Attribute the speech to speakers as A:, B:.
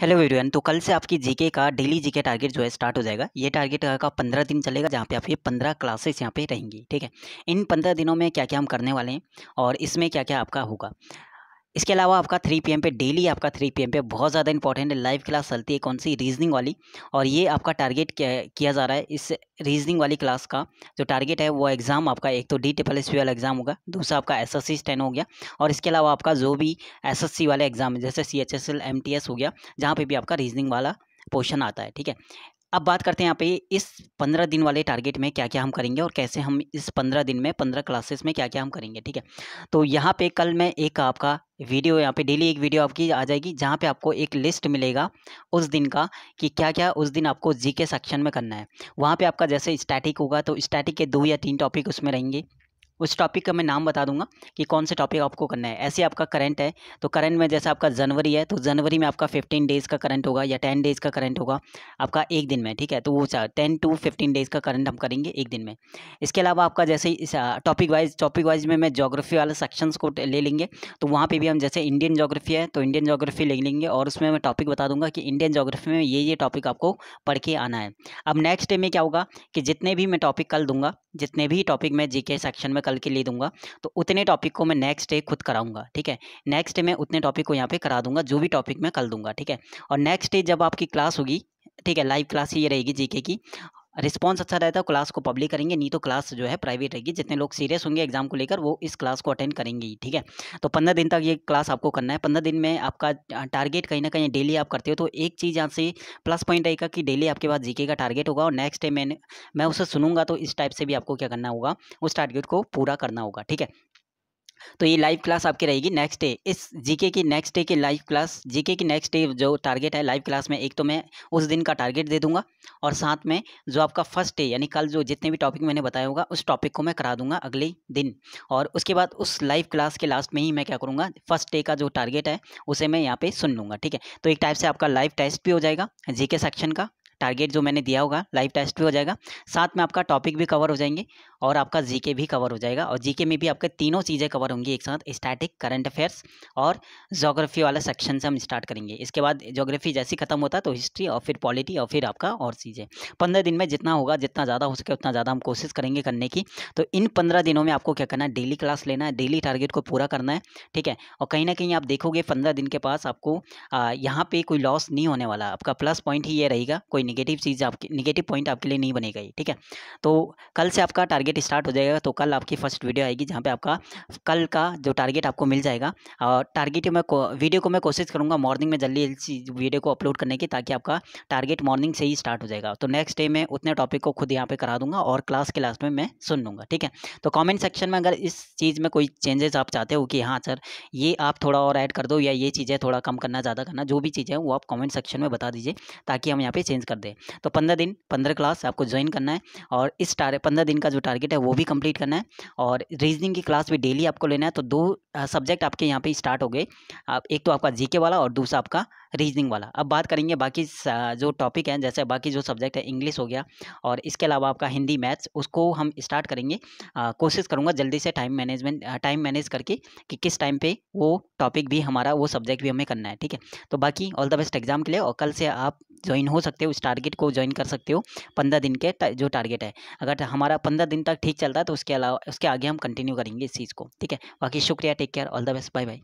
A: hello everyone तो कल से आपकी जीके का डेली जीके टारगेट जो है स्टार्ट हो जाएगा ये टारगेट का पंद्रह दिन चलेगा जहाँ पे आप ये पंद्रह क्लासेस यहाँ पे रहेंगी ठीक है इन पंद्रह दिनों में क्या क्या हम करने वाले हैं और इसमें क्या क्या आपका होगा इसके अलावा आपका 3 पीएम पे डेली आपका 3 पीएम पे बहुत ज़्यादा इंपॉर्टेंट है लाइव क्लास चलती है कौन सी रीजनिंग वाली और ये आपका टारगेट किया जा रहा है इस रीजनिंग वाली क्लास का जो टारगेट है वो एग्ज़ाम आपका एक तो डी टेपल एस वाला एग्ज़ाम होगा दूसरा आपका एस एस हो गया और इसके अलावा आपका जो भी एस एस वाले एग्ज़ाम जैसे सी एच हो गया जहाँ पर भी आपका रीजनिंग वाला पोर्शन आता है ठीक है अब बात करते हैं यहाँ पे इस पंद्रह दिन वाले टारगेट में क्या क्या हम करेंगे और कैसे हम इस पंद्रह दिन में पंद्रह क्लासेस में क्या क्या हम करेंगे ठीक है तो यहाँ पे कल मैं एक आपका वीडियो यहाँ पे डेली एक वीडियो आपकी आ जाएगी जहाँ पे आपको एक लिस्ट मिलेगा उस दिन का कि क्या क्या उस दिन आपको जी के सेक्शन में करना है वहाँ पे आपका जैसे स्टैटिक होगा तो स्टैटिक के दो या तीन टॉपिक उसमें रहेंगे उस टॉपिक का मैं नाम बता दूंगा कि कौन से टॉपिक आपको करना है ऐसे आपका करंट है तो करंट में जैसे आपका जनवरी है तो जनवरी में आपका फिफ्टीन डेज़ का करंट होगा या टेन डेज़ का करंट होगा आपका एक दिन में ठीक है तो वो टेन टू फिफ्टीन डेज़ का करंट हम करेंगे एक दिन में इसके अलावा आपका जैसे टॉपिक वाइज टॉपिक वाइज में मैं जोग्राफी वाले सेक्शंस को ले लेंगे तो वहाँ पर भी हम जैसे इंडियन जोग्राफी है तो इंडियन जोग्राफी ले लेंगे और उसमें मैं टॉपिक बता दूंगा कि इंडियन जोग्राफी में ये ये टॉपिक आपको पढ़ के आना है अब नेक्स्ट डे में क्या होगा कि जितने भी मैं टॉपिक कल दूंगा जितने भी टॉपिक मैं जी सेक्शन में कल के ले दूंगा तो उतने टॉपिक को मैं नेक्स्ट डे खुद कराऊंगा ठीक है नेक्स्ट डे मैं उतने टॉपिक को यहाँ पे करा दूंगा जो भी टॉपिक मैं कल दूंगा ठीक है और नेक्स्ट डे जब आपकी क्लास होगी ठीक है लाइव क्लास ही रहेगी जीके की रिस्पॉन्स अच्छा रहता है क्लास को पब्लिक करेंगे नहीं तो क्लास जो है प्राइवेट रहेगी जितने लोग सीरियस होंगे एग्जाम को लेकर वो इस क्लास को अटेंड करेंगे ठीक है तो पंद्रह दिन तक ये क्लास आपको करना है पंद्रह दिन में आपका टारगेट कहीं ना कहीं डेली आप करते हो तो एक चीज़ यहाँ से प्लस पॉइंट रहेगा कि डेली आपके पास जीके का टारगेट होगा और नेक्स्ट डे मैंने मैं उसे सुनूंगा तो इस टाइप से भी आपको क्या करना होगा उस टारगेट को पूरा करना होगा ठीक है तो ये लाइव क्लास आपकी रहेगी नेक्स्ट डे इस जीके की नेक्स्ट डे की लाइव क्लास जीके की नेक्स्ट डे जो टारगेट है लाइव क्लास में एक तो मैं उस दिन का टारगेट दे दूंगा और साथ में जो आपका फर्स्ट डे यानी कल जो जितने भी टॉपिक मैंने बताया होगा उस टॉपिक को मैं करा दूंगा अगले दिन और उसके बाद उस लाइव क्लास के लास्ट में ही मैं क्या करूँगा फर्स्ट डे का जो टारगेट है उसे मैं यहाँ पर सुन लूँगा ठीक है तो एक टाइप से आपका लाइव टेस्ट भी हो जाएगा जी सेक्शन का टारगेट जो मैंने दिया होगा लाइव टेस्ट भी हो जाएगा साथ में आपका टॉपिक भी कवर हो जाएंगे और आपका जीके भी कवर हो जाएगा और जीके में भी आपके तीनों चीज़ें कवर होंगी एक साथ स्टैटिक करंट अफेयर्स और जोग्राफी वाला सेक्शन से हम स्टार्ट करेंगे इसके बाद जोग्राफी जैसे खत्म होता तो हिस्ट्री और फिर पॉलिटी और फिर आपका और चीज़ें पंद्रह दिन में जितना होगा जितना ज़्यादा हो सके उतना ज़्यादा हम कोशिश करेंगे करने की तो इन पंद्रह दिनों में आपको क्या करना है डेली क्लास लेना है डेली टारगेट को पूरा करना है ठीक है और कहीं ना कहीं आप देखोगे पंद्रह दिन के पास आपको यहाँ पर कोई लॉस नहीं होने वाला आपका प्लस पॉइंट ही ये रहेगा कोई निगेटिव चीज़ आपकी निगेटिव पॉइंट आपके लिए नहीं बनेगा ये ठीक है तो कल से आपका टारगेट स्टार्ट हो जाएगा तो कल आपकी फर्स्ट वीडियो आएगी जहाँ पे आपका कल का जो टारगेट आपको मिल जाएगा और टारगेट में वीडियो को मैं कोशिश करूँगा मॉर्निंग में जल्दी जल्दी वीडियो को अपलोड करने की ताकि आपका टारगेट मॉर्निंग से ही स्टार्ट हो जाएगा तो नेक्स्ट डे मैं उतने टॉपिक को खुद यहाँ पर करा दूंगा और क्लास के लास्ट में मैं सुन लूँगा ठीक है तो कॉमेंट सेक्शन में अगर इस चीज़ में कोई चेंजेस आप चाहते हो कि हाँ सर ये आप थोड़ा और ऐड कर दो या ये चीज़ें थोड़ा कम करना ज़्यादा करना जो भी चीज़ें हैं वो आप कॉमेंट सेक्शन में बता दीजिए ताकि हम यहाँ पे चेंज कर कर दे तो पंद्रह दिन पंद्रह क्लास आपको ज्वाइन करना है और इस टार पंद्रह दिन का जो टारगेट है वो भी कंप्लीट करना है और रीजनिंग की क्लास भी डेली आपको लेना है तो दो सब्जेक्ट आपके यहाँ पे स्टार्ट हो गए आप एक तो आपका जीके वाला और दूसरा आपका रीजनिंग वाला अब बात करेंगे बाकी जो टॉपिक है जैसे बाकी जो सब्जेक्ट है इंग्लिश हो गया और इसके अलावा आपका हिंदी मैथ्स उसको हम स्टार्ट करेंगे कोशिश करूँगा जल्दी से टाइम मैनेजमेंट टाइम मैनेज करके कि किस टाइम पर वो टॉपिक भी हमारा वो सब्जेक्ट भी हमें करना है ठीक है तो बाकी ऑल द बेस्ट एग्जाम के लिए और कल से आप ज्वाइन हो सकते हो उस टारगेट को ज्वाइन कर सकते हो पंद्रह दिन के जो टारगेट है अगर हमारा पंद्रह दिन तक ठीक चलता है तो उसके अलावा उसके आगे हम कंटिन्यू करेंगे इस चीज़ को ठीक है बाकी शुक्रिया take care all the best bye bye